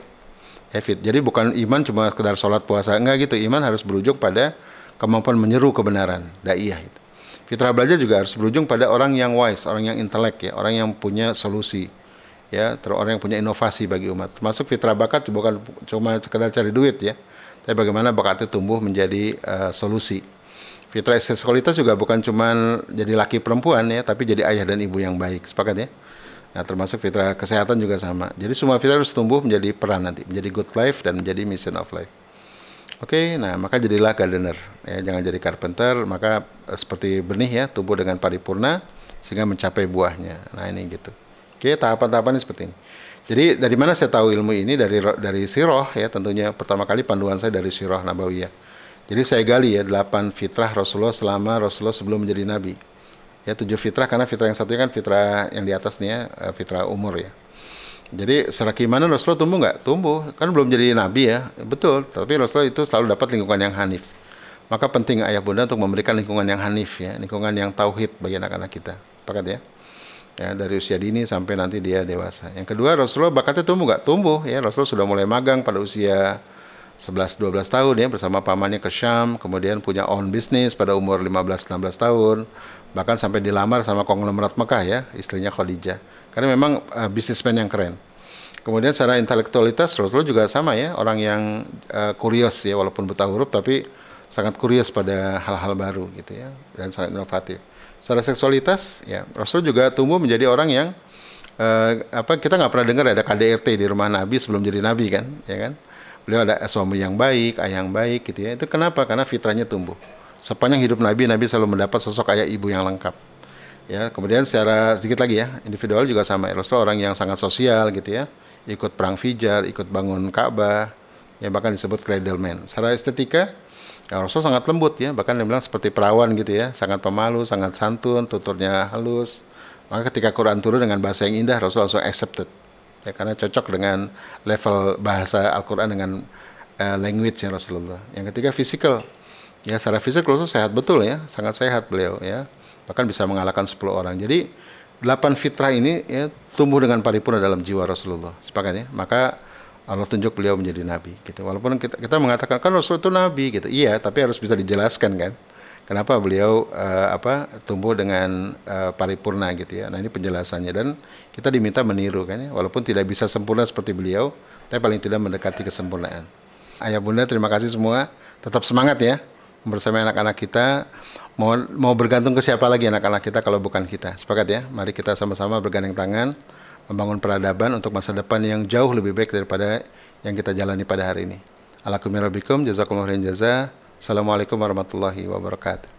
ya fit jadi bukan iman cuma sekedar sholat puasa enggak gitu iman harus berujung pada kemampuan menyeru kebenaran daiyah itu fitrah belajar juga harus berujung pada orang yang wise orang yang intelek ya orang yang punya solusi ya terus orang yang punya inovasi bagi umat termasuk fitrah bakat bukan cuma sekedar cari duit ya tapi bagaimana bakat itu tumbuh menjadi uh, solusi fitrah seksualitas juga bukan cuma jadi laki perempuan ya tapi jadi ayah dan ibu yang baik sepakat ya Nah, termasuk fitrah kesehatan juga sama. Jadi semua fitrah harus tumbuh menjadi peran nanti, menjadi good life dan menjadi mission of life. Oke, okay, nah maka jadilah gardener. Ya, jangan jadi carpenter, maka eh, seperti benih ya, tumbuh dengan paripurna sehingga mencapai buahnya. Nah, ini gitu. Oke, okay, tahapan-tahapannya seperti ini. Jadi dari mana saya tahu ilmu ini dari dari siroh ya tentunya pertama kali panduan saya dari siroh nabawiyah. Jadi saya gali ya 8 fitrah Rasulullah selama Rasulullah sebelum menjadi nabi ya tujuh fitrah karena fitrah yang satunya kan fitrah yang di atas nih ya eh, fitrah umur ya jadi secara keimanan Rasulullah tumbuh nggak tumbuh kan belum jadi nabi ya betul tapi Rasulullah itu selalu dapat lingkungan yang hanif maka penting ayah bunda untuk memberikan lingkungan yang hanif ya lingkungan yang tauhid bagi anak-anak kita pakai ya ya dari usia dini sampai nanti dia dewasa yang kedua Rasulullah bakatnya tumbuh nggak tumbuh ya Rasulullah sudah mulai magang pada usia 11-12 tahun ya bersama pamannya ke Syam, kemudian punya own business pada umur 15-16 tahun, bahkan sampai dilamar sama konglomerat Mekah ya istrinya Khadijah karena memang uh, eh, bisnismen yang keren kemudian secara intelektualitas Rasulullah juga sama ya orang yang uh, eh, kurios ya walaupun buta huruf tapi sangat kurios pada hal-hal baru gitu ya dan sangat inovatif secara seksualitas ya Rasul juga tumbuh menjadi orang yang uh, apa kita nggak pernah dengar ada KDRT di rumah Nabi sebelum jadi Nabi kan ya kan beliau ada suami yang baik ayah yang baik gitu ya itu kenapa karena fitrahnya tumbuh Sepanjang hidup Nabi, Nabi selalu mendapat sosok ayah ibu yang lengkap. Ya, kemudian secara sedikit lagi ya, individual juga sama. Rasul orang yang sangat sosial gitu ya, ikut perang Fijar, ikut bangun Ka'bah, ya bahkan disebut Man. Secara estetika, ya Rasul sangat lembut ya, bahkan dia bilang seperti perawan gitu ya, sangat pemalu, sangat santun, tuturnya halus. Maka ketika Quran turun dengan bahasa yang indah, Rasul langsung accepted. Ya, karena cocok dengan level bahasa Al-Quran dengan uh, eh, language ya Rasulullah. Yang ketiga physical, Ya secara fisik Rasul sehat betul ya, sangat sehat beliau ya. Bahkan bisa mengalahkan 10 orang. Jadi delapan fitrah ini ya tumbuh dengan paripurna dalam jiwa Rasulullah. sepakatnya. Maka Allah tunjuk beliau menjadi nabi gitu. Walaupun kita, kita mengatakan kan Rasul itu nabi gitu. Iya, tapi harus bisa dijelaskan kan. Kenapa beliau uh, apa tumbuh dengan uh, paripurna gitu ya. Nah, ini penjelasannya dan kita diminta meniru kan ya. Walaupun tidak bisa sempurna seperti beliau, tapi paling tidak mendekati kesempurnaan. Ayah Bunda terima kasih semua. Tetap semangat ya bersama anak-anak kita mau mau bergantung ke siapa lagi anak-anak kita kalau bukan kita. Sepakat ya? Mari kita sama-sama bergandeng tangan membangun peradaban untuk masa depan yang jauh lebih baik daripada yang kita jalani pada hari ini. Alakumirabikum jazakumullah jaza. Assalamualaikum warahmatullahi wabarakatuh.